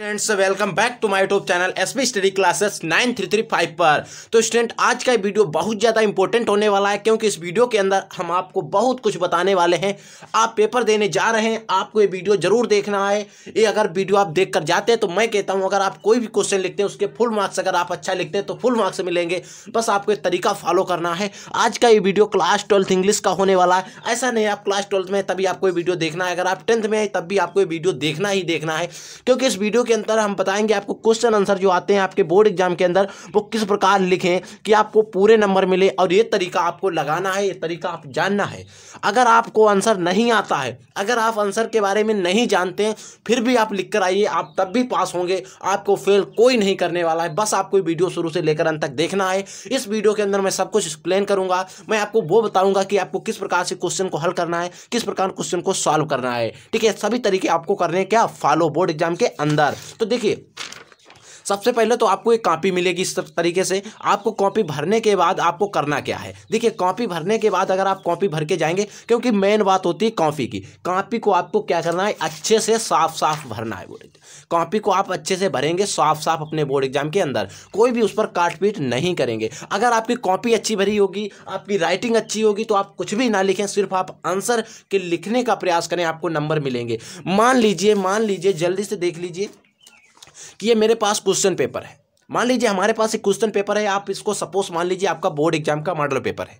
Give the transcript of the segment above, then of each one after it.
students welcome back to my YouTube channel S B study classes 9335 पर तो student आज का वीडियो बहुत ज़्यादा इंपॉर्टेंट होने वाला है क्योंकि इस वीडियो के अंदर हम आपको बहुत कुछ बताने वाले हैं आप पेपर देने जा रहे हैं आपको ये वीडियो जरूर देखना है ये अगर वीडियो आप देख कर जाते हैं तो मैं कहता हूँ अगर आप कोई भी क्वेश्चन लिखते हैं उसके फुल मार्क्स अगर आप अच्छा लिखते हैं तो फुल मार्क्स मिलेंगे बस आपको एक तरीका फॉलो करना है आज का ये वीडियो क्लास ट्वेल्थ इंग्लिश का होने वाला है ऐसा नहीं आप क्लास ट्वेल्थ में तभी आपको वीडियो देखना है अगर आप टेंथ में है तब भी आपको वीडियो देखना ही देखना है क्योंकि इस वीडियो के अंदर हम बताएंगे आपको क्वेश्चन आंसर जो आते हैं आपके बोर्ड एग्जाम के अंदर वो किस प्रकार लिखें कि आपको पूरे नंबर मिले और ये तरीका आपको लगाना है ये तरीका आप जानना है अगर आपको आंसर नहीं आता है अगर आप आंसर के बारे में नहीं जानते हैं फिर भी आप लिख कर आइए आप तब भी पास होंगे आपको फेल कोई नहीं करने वाला है बस आपको वीडियो शुरू से लेकर अंत तक देखना है इस वीडियो के अंदर मैं सब कुछ एक्सप्लेन करूंगा मैं आपको वो बताऊंगा कि आपको किस प्रकार से क्वेश्चन को हल करना है किस प्रकार क्वेश्चन को सॉल्व करना है ठीक है सभी तरीके आपको करने क्या फॉलो बोर्ड एग्जाम के अंदर तो देखिए सबसे पहले तो आपको एक कॉपी मिलेगी इस तरीके से आपको कॉपी भरने के बाद आपको करना क्या है देखिए कॉपी भरने के बाद अगर आप कॉपी भर के जाएंगे क्योंकि मेन बात होती है कॉपी की कॉपी को आपको क्या करना है अच्छे से साफ साफ भरना है बोर्ड कॉपी को आप अच्छे से भरेंगे साफ साफ अपने बोर्ड एग्जाम के अंदर कोई भी उस पर काटपीट नहीं करेंगे अगर आपकी कॉपी अच्छी भरी होगी आपकी राइटिंग अच्छी होगी तो आप कुछ भी ना लिखें सिर्फ आप आंसर के लिखने का प्रयास करें आपको नंबर मिलेंगे मान लीजिए मान लीजिए जल्दी से देख लीजिए कि ये मेरे पास क्वेश्चन पेपर है मान लीजिए हमारे पास एक क्वेश्चन पेपर है आप इसको सपोज मान लीजिए आपका बोर्ड एग्जाम का मॉडल पेपर है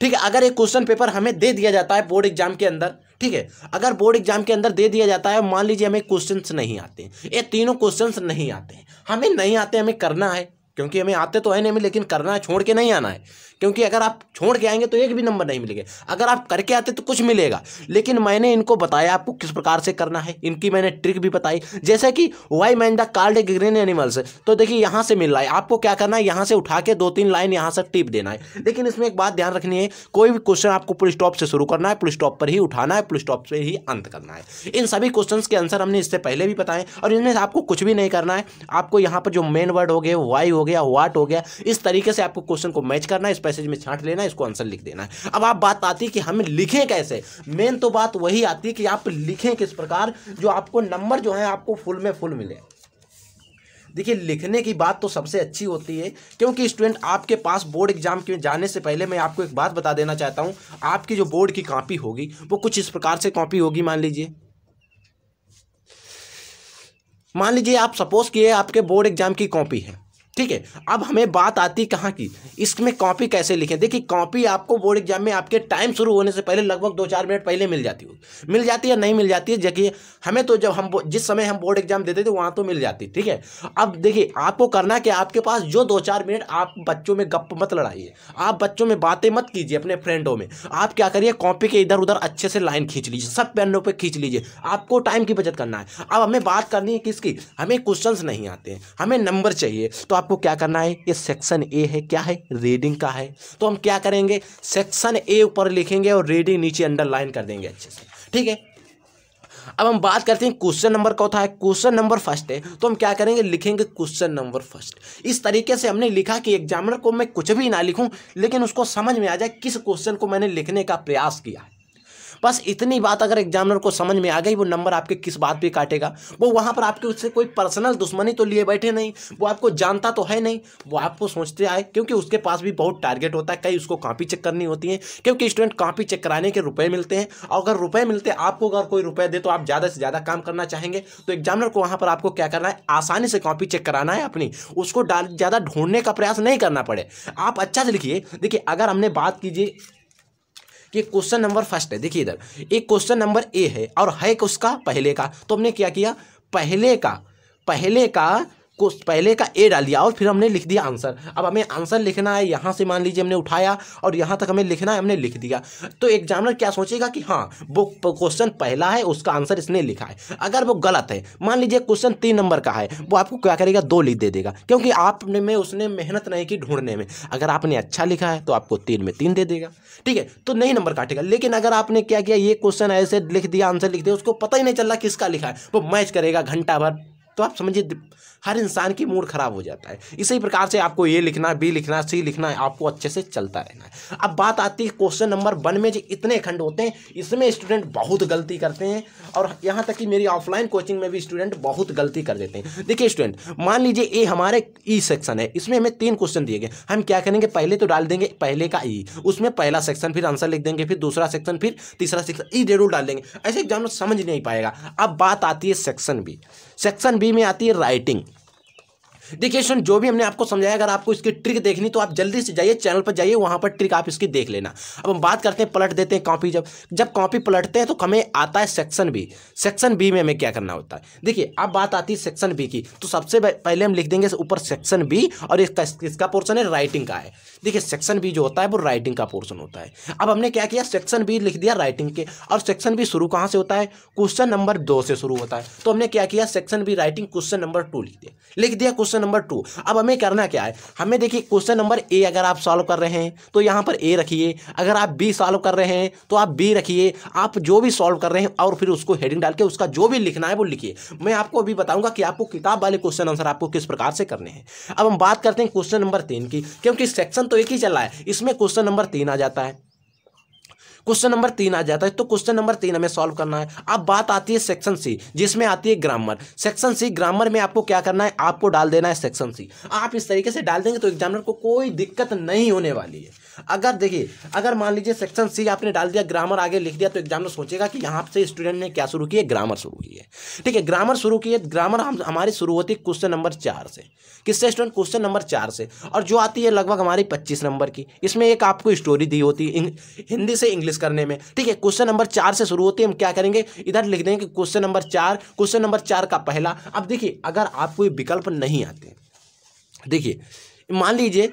ठीक है अगर एक क्वेश्चन पेपर हमें दे दिया जाता है बोर्ड एग्जाम के अंदर ठीक है अगर बोर्ड एग्जाम के अंदर दे दिया जाता है मान लीजिए हमें क्वेश्चन नहीं आते ये तीनों क्वेश्चन नहीं आते हमें नहीं आते हमें करना है क्योंकि हमें आते तो है नहीं हमें लेकिन करना है छोड़ के नहीं आना है क्योंकि अगर आप छोड़ के आएंगे तो एक भी नंबर नहीं मिलेगा अगर आप करके आते तो कुछ मिलेगा लेकिन मैंने इनको बताया आपको किस प्रकार से करना है इनकी मैंने ट्रिक भी बताई जैसे कि why man the card green animals तो देखिए यहाँ से मिल रहा है आपको क्या करना है यहाँ से उठा के दो तीन लाइन यहाँ से टिप देना है लेकिन इसमें एक बात ध्यान रखनी है कोई भी क्वेश्चन आपको पुलिस स्टॉप से शुरू करना है पुलिस स्टॉप पर ही उठाना है पुलिस स्टॉप से ही अंत करना है इन सभी क्वेश्चन के आंसर हमने इससे पहले भी बताए और इनमें आपको कुछ भी नहीं करना है आपको यहाँ पर जो मेन वर्ड हो गए वाई हो गया वाट हो गया इस तरीके से आपको क्वेश्चन को मैच करना है इस पैसेज में छांट लेना है इसको आंसर लिख देना है अब आप बात आती है कि हम लिखें कैसे मेन तो बात वही आती है कि आप लिखें किस प्रकार जो आपको नंबर जो है आपको फुल में फुल मिले देखिए लिखने की बात तो सबसे अच्छी होती है क्योंकि स्टूडेंट आपके पास बोर्ड एग्जाम के जाने से पहले मैं आपको एक बात बता देना चाहता हूँ आपकी जो बोर्ड की कॉपी होगी वो कुछ इस प्रकार से कॉपी होगी मान लीजिए मान लीजिए आप सपोज किए आपके बोर्ड एग्जाम की कॉपी है ठीक है अब हमें बात आती कहाँ की इसमें कॉपी कैसे लिखें देखिए कॉपी आपको बोर्ड एग्जाम में आपके टाइम शुरू होने से पहले लगभग दो चार मिनट पहले मिल जाती होगी मिल जाती है नहीं मिल जाती है जबकि हमें तो जब हम जिस समय हम बोर्ड एग्जाम देते थे वहाँ तो मिल जाती ठीक है अब देखिए आपको करना कि आपके पास जो दो चार मिनट आप बच्चों में गप मत लड़ाइए आप बच्चों में बातें मत कीजिए अपने फ्रेंडों में आप क्या करिए कॉपी के इधर उधर अच्छे से लाइन खींच लीजिए सब पेनों पर खींच लीजिए आपको टाइम की बचत करना है अब हमें बात करनी है किसकी हमें क्वेश्चन नहीं आते हैं हमें नंबर चाहिए तो आप आपको क्या करना है ये सेक्शन ए है क्या है रीडिंग का है तो हम क्या करेंगे सेक्शन ए ऊपर लिखेंगे और रीडिंग नीचे अंडरलाइन कर देंगे अच्छे से ठीक है अब हम बात करते हैं क्वेश्चन नंबर कौन था क्वेश्चन नंबर फर्स्ट है तो हम क्या करेंगे लिखेंगे क्वेश्चन नंबर फर्स्ट इस तरीके से हमने लिखा कि एग्जामिनर को मैं कुछ भी ना लिखूं लेकिन उसको समझ में आ जाए किस क्वेश्चन को मैंने लिखने का प्रयास किया है बस इतनी बात अगर एग्जामिनर को समझ में आ गई वो नंबर आपके किस बात पर काटेगा वो वहाँ पर आपके उससे कोई पर्सनल दुश्मनी तो लिए बैठे नहीं वो आपको जानता तो है नहीं वो आपको सोचते आए क्योंकि उसके पास भी बहुत टारगेट होता है कई उसको कॉपी चेक करनी होती है क्योंकि स्टूडेंट कॉपी चेक कराने के रुपए मिलते हैं और अगर रुपये मिलते हैं आपको अगर कोई रुपए दे तो आप ज़्यादा से ज़्यादा काम करना चाहेंगे तो एग्जामिनर को वहाँ पर आपको क्या करना है आसानी से कॉपी चेक कराना है अपनी उसको ज़्यादा ढूंढने का प्रयास नहीं करना पड़े आप अच्छा से लिखिए देखिए अगर हमने बात कीजिए ये क्वेश्चन नंबर फर्स्ट है देखिए इधर एक क्वेश्चन नंबर ए है और है उसका पहले का तो हमने क्या किया पहले का पहले का को पहले का ए डाल दिया और फिर हमने लिख दिया आंसर अब हमें आंसर लिखना है यहाँ से मान लीजिए हमने उठाया और यहाँ तक हमें लिखना है हमने लिख दिया तो एग्जामिनर क्या सोचेगा कि हाँ वो क्वेश्चन पहला है उसका आंसर इसने लिखा है अगर वो गलत है मान लीजिए क्वेश्चन तीन नंबर का है वो आपको क्या करेगा दो लिख दे देगा क्योंकि आपने में उसने मेहनत नहीं की ढूंढने में अगर आपने अच्छा लिखा है तो आपको तीन में तीन दे देगा ठीक है तो नहीं नंबर काटेगा लेकिन अगर आपने क्या किया ये क्वेश्चन ऐसे लिख दिया आंसर लिख दिया उसको पता ही नहीं चल रहा किसका लिखा है वो मैच करेगा घंटा भर तो आप समझिए हर इंसान की मूड खराब हो जाता है इसी प्रकार से आपको ये लिखना बी लिखना सी लिखना आपको अच्छे से चलता रहना है अब बात आती है क्वेश्चन नंबर वन में जो इतने खंड होते हैं इसमें स्टूडेंट बहुत गलती करते हैं और यहाँ तक कि मेरी ऑफलाइन कोचिंग में भी स्टूडेंट बहुत गलती कर देते हैं देखिए स्टूडेंट मान लीजिए ए हमारे ई सेक्शन है इसमें हमें तीन क्वेश्चन दिए गए हम क्या करेंगे पहले तो डाल देंगे पहले का ई उसमें पहला सेक्शन फिर आंसर लिख देंगे फिर दूसरा सेक्शन फिर तीसरा सेक्शन ई जरूर डाल देंगे ऐसे एग्जाम समझ नहीं पाएगा अब बात आती है सेक्शन बी सेक्शन बी में आती है राइटिंग देखिए स्टूडेंट जो भी हमने आपको समझाया अगर आपको इसकी ट्रिक देखनी तो आप जल्दी से जाइए चैनल पर जाइए वहाँ पर ट्रिक आप इसकी देख लेना अब हम बात करते हैं पलट देते हैं कॉपी जब जब कॉपी पलटते हैं तो हमें आता है सेक्शन बी सेक्शन बी में हमें क्या करना होता है देखिए अब बात आती है सेक्शन बी की तो सबसे पहले हम लिख देंगे ऊपर सेक्शन बी और इसका इसका पोर्सन है राइटिंग का है देखिए सेक्शन बी जो होता है वो राइटिंग का पोर्सन होता है अब हमने क्या किया सेक्शन बी लिख दिया राइटिंग के और सेक्शन बी शुरू कहाँ से होता है क्वेश्चन नंबर दो से शुरू होता है तो हमने क्या किया section B writing question number two लिख दिया लिख दिया क्वेश्चन क्वेश्चन नंबर टू अब हमें करना क्या है हमें देखिए क्वेश्चन नंबर ए अगर आप सॉल्व कर रहे हैं तो यहाँ पर ए रखिए अगर आप बी सॉल्व कर रहे हैं तो आप बी रखिए आप जो भी सॉल्व कर रहे हैं और फिर उसको हेडिंग डाल के उसका जो भी लिखना है वो लिखिए मैं आपको अभी बताऊंगा कि आपको किताब वाले क्वेश्चन आंसर आपको किस प्रकार से करने हैं अब हम बात करते हैं क्वेश्चन नंबर तीन की क्योंकि सेक्शन तो एक ही चल रहा है इसमें क्वेश्चन नंबर तीन आ जाता है क्वेश्चन नंबर तीन आ जाता है तो क्वेश्चन नंबर तीन हमें सॉल्व करना है अब बात आती है सेक्शन सी जिसमें आती है ग्रामर सेक्शन सी ग्रामर में आपको क्या करना है आपको डाल देना है सेक्शन सी आप इस तरीके से डाल देंगे तो एग्जामिनर को कोई दिक्कत नहीं होने वाली है अगर देखिए अगर मान लीजिए सेक्शन सी आपने डाल दिया ग्रामर आगे लिख दिया तो एग्जामिनर सोचेगा कि यहाँ से स्टूडेंट ने क्या शुरू किया ग्रामर शुरू की है ठीक है ग्रामर शुरू की है ग्रामर हम हमारी शुरू होती है क्वेश्चन नंबर चार से किससे स्टूडेंट क्वेश्चन नंबर चार से और जो आती है लगभग हमारी पच्चीस नंबर की इसमें एक आपको स्टोरी दी होती है हिंदी से इंग्लिश प्रैक्टिस करने में ठीक है क्वेश्चन नंबर चार से शुरू होती है हम क्या करेंगे इधर लिख देंगे क्वेश्चन नंबर चार क्वेश्चन नंबर चार का पहला अब देखिए अगर आपको ये विकल्प नहीं आते देखिए मान लीजिए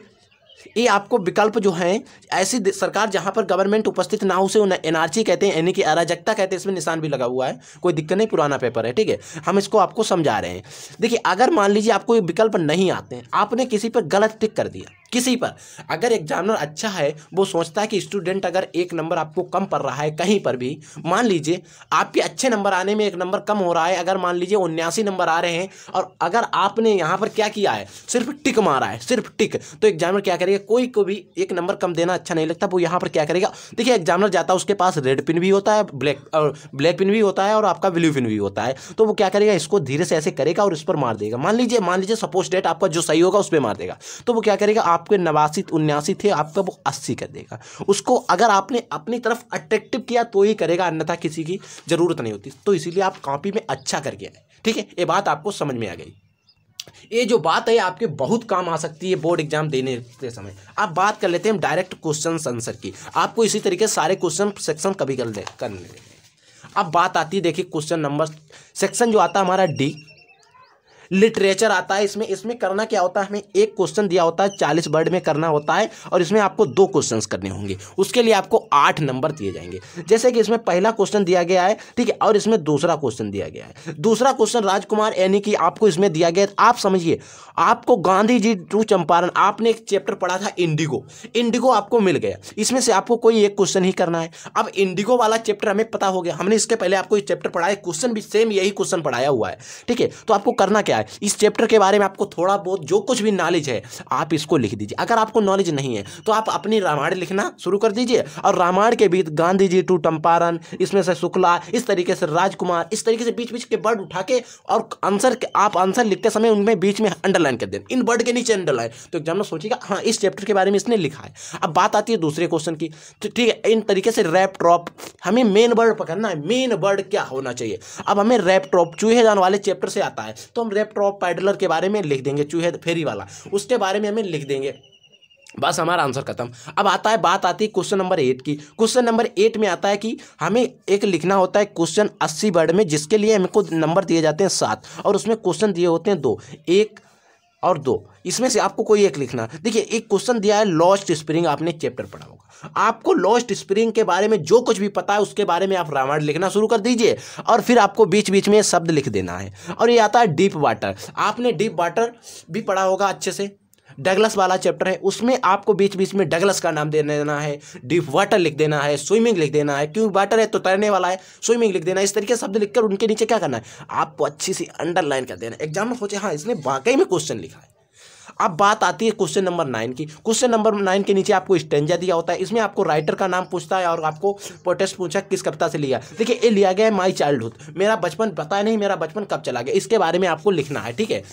ये आपको विकल्प जो हैं ऐसी सरकार जहां पर गवर्नमेंट उपस्थित ना हो उसे एनआरसी कहते हैं यानी कि अराजकता कहते हैं इसमें निशान भी लगा हुआ है कोई दिक्कत नहीं पुराना पेपर है ठीक है हम इसको आपको समझा रहे हैं देखिए अगर मान लीजिए आपको ये विकल्प नहीं आते हैं आपने किसी पर गलत टिक कर दिया किसी पर अगर एग्जामिनर अच्छा है वो सोचता है कि स्टूडेंट अगर एक नंबर आपको कम पड़ रहा है कहीं पर भी मान लीजिए आपके अच्छे नंबर आने में एक नंबर कम हो रहा है अगर मान लीजिए उन्यासी नंबर आ रहे हैं और अगर आपने यहाँ पर क्या किया है सिर्फ टिक मारा है सिर्फ टिक तो एग्जामिनर क्या करेगा कोई को भी एक नंबर कम देना अच्छा नहीं लगता वो यहाँ पर क्या करेगा देखिए एग्जामिनर जाता है उसके पास रेड पिन भी होता है ब्लैक और ब्लैक पिन भी होता है और आपका ब्लू पिन भी होता है तो वो क्या करेगा इसको धीरे से ऐसे करेगा और इस पर मार देगा मान लीजिए मान लीजिए सपोज डेट आपका जो सही होगा उस पर मार देगा तो वो क्या करेगा आप आपके नवासी उन्यासी थे आपका वो अस्सी कर देगा उसको अगर आपने अपनी तरफ अट्रैक्टिव किया तो ही करेगा अन्यथा किसी की ज़रूरत नहीं होती तो इसीलिए आप कॉपी में अच्छा करके आए ठीक है ये बात आपको समझ में आ गई ये जो बात है आपके बहुत काम आ सकती है बोर्ड एग्जाम देने के समय आप बात कर लेते हैं डायरेक्ट क्वेश्चन आंसर की आपको इसी तरीके सारे क्वेश्चन सेक्शन कभी कर ले कर ले अब बात आती है देखिए क्वेश्चन नंबर सेक्शन जो आता है हमारा डी लिटरेचर आता है इसमें इसमें करना क्या होता है हमें एक क्वेश्चन दिया होता है चालीस वर्ड में करना होता है और इसमें आपको दो क्वेश्चन करने होंगे उसके लिए आपको आठ नंबर दिए जाएंगे जैसे कि इसमें पहला क्वेश्चन दिया गया है ठीक है और इसमें दूसरा क्वेश्चन दिया गया है दूसरा क्वेश्चन राजकुमार यानी कि आपको इसमें दिया गया आप समझिए आपको गांधी जी टू चंपारण आपने एक चैप्टर पढ़ा था इंडिगो इंडिगो आपको मिल गया इसमें से आपको कोई एक क्वेश्चन ही करना है अब इंडिगो वाला चैप्टर हमें पता हो गया हमने इसके पहले आपको चैप्टर पढ़ाया क्वेश्चन भी सेम यही क्वेश्चन पढ़ाया हुआ है ठीक है तो आपको करना क्या क्या है इस चैप्टर के बारे में आपको थोड़ा बहुत जो कुछ भी नॉलेज है आप इसको लिख दीजिए अगर आपको नॉलेज नहीं है तो आप अपनी रामायण लिखना शुरू कर दीजिए और रामायण के बीच गांधी जी टू टंपारण इसमें से शुक्ला इस तरीके से राजकुमार इस तरीके से बीच बीच के वर्ड उठा के और आंसर आप आंसर लिखते समय उनमें बीच में अंडरलाइन कर देना इन वर्ड के नीचे अंडरलाइन तो एग्जाम में सोचिएगा हाँ इस चैप्टर के बारे में इसने लिखा है अब बात आती है दूसरे क्वेश्चन की तो ठीक है इन तरीके से रैप ट्रॉप हमें मेन वर्ड पकड़ना है मेन वर्ड क्या होना चाहिए अब हमें रैप ट्रॉप चूहे जान वाले चैप्टर से आता है तो हम रैप एडेप्ट ऑफ पैडलर के बारे में लिख देंगे चूहे फेरी वाला उसके बारे में हमें लिख देंगे बस हमारा आंसर खत्म अब आता है बात आती है क्वेश्चन नंबर एट की क्वेश्चन नंबर एट में आता है कि हमें एक लिखना होता है क्वेश्चन अस्सी वर्ड में जिसके लिए हमें हमको नंबर दिए जाते हैं सात और उसमें क्वेश्चन दिए होते हैं दो एक और दो इसमें से आपको कोई एक लिखना देखिए एक क्वेश्चन दिया है लॉस्ट स्प्रिंग आपने चैप्टर पढ़ा होगा आपको लॉस्ट स्प्रिंग के बारे में जो कुछ भी पता है उसके बारे में आप रामायण लिखना शुरू कर दीजिए और फिर आपको बीच बीच में शब्द लिख देना है और ये आता है डीप वाटर आपने डीप वाटर भी पढ़ा होगा अच्छे से डगलस वाला चैप्टर है उसमें आपको बीच बीच में डगलस का नाम दे देना है डीप वाटर लिख देना है स्विमिंग लिख देना है क्योंकि वाटर है तो तैरने वाला है स्विमिंग लिख देना है इस तरीके शब्द लिखकर उनके नीचे क्या करना है आपको अच्छी सी अंडरलाइन कर देना एग्जाम में सोचे हाँ इसने वाकई में क्वेश्चन लिखा है अब बात आती है क्वेश्चन नंबर नाइन की क्वेश्चन नंबर नाइन के नीचे आपको स्टेंजा दिया होता है इसमें आपको राइटर का नाम पूछता है और आपको प्रोटेस्ट पूछा किस कविता से लिया देखिए ये लिया गया है माई चाइल्डहुड मेरा बचपन पता नहीं मेरा बचपन कब चला गया इसके बारे में आपको लिखना है ठीक है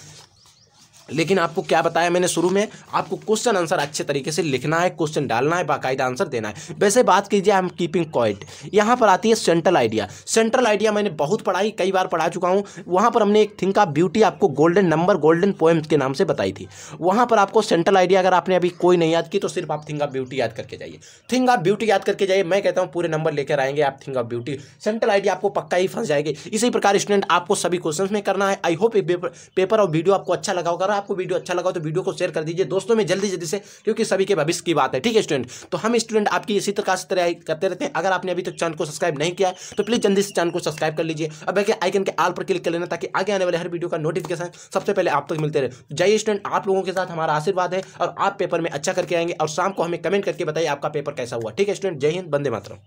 लेकिन आपको क्या बताया मैंने शुरू में आपको क्वेश्चन आंसर अच्छे तरीके से लिखना है क्वेश्चन डालना है बाकायदा आंसर देना है वैसे बात कीजिए एम कीपिंग क्वाइट यहाँ पर आती है सेंट्रल आइडिया सेंट्रल आइडिया मैंने बहुत पढ़ाई कई बार पढ़ा चुका हूँ वहाँ पर हमने एक थिंक ऑफ ब्यूटी आपको गोल्डन नंबर गोल्डन पोएम के नाम से बताई थी वहाँ पर आपको सेंट्रल आइडिया अगर आपने अभी कोई नहीं याद की तो सिर्फ आप थिंक ऑफ ब्यूटी याद करके जाइए थिंक ऑफ ब्यूटी याद करके जाइए मैं कहता हूँ पूरे नंबर लेकर आएंगे आप thing of beauty central idea आपको पक्का ही फंस जाएगी इसी प्रकार स्टूडेंट आपको सभी क्वेश्चन में करना है आई होप पेपर और वीडियो आपको अच्छा लगा होगा आपको वीडियो अच्छा लगा तो वीडियो को शेयर कर दीजिए दोस्तों में जल्दी जल्दी से क्योंकि सभी के भविष्य की बात है ठीक है स्टूडेंट तो हम स्टूडेंट आपकी इसी तरह से तैयारी करते रहते हैं अगर आपने अभी तक चैनल को सब्सक्राइब नहीं किया तो प्लीज़ जल्दी से चैनल को सब्सक्राइब कर लीजिए अब बैठे आइकन के आल पर क्लिक कर लेना ताकि आगे आने वाले हर वीडियो का नोटिफिकेशन सबसे पहले आप तक मिलते रहे तो जाइए स्टूडेंट आप लोगों के साथ हमारा आशीर्वाद है और आप पेपर में अच्छा करके आएंगे और शाम को हमें कमेंट करके बताइए आपका पेपर कैसा हुआ ठीक है स्टूडेंट जय हिंद बंदे मात्र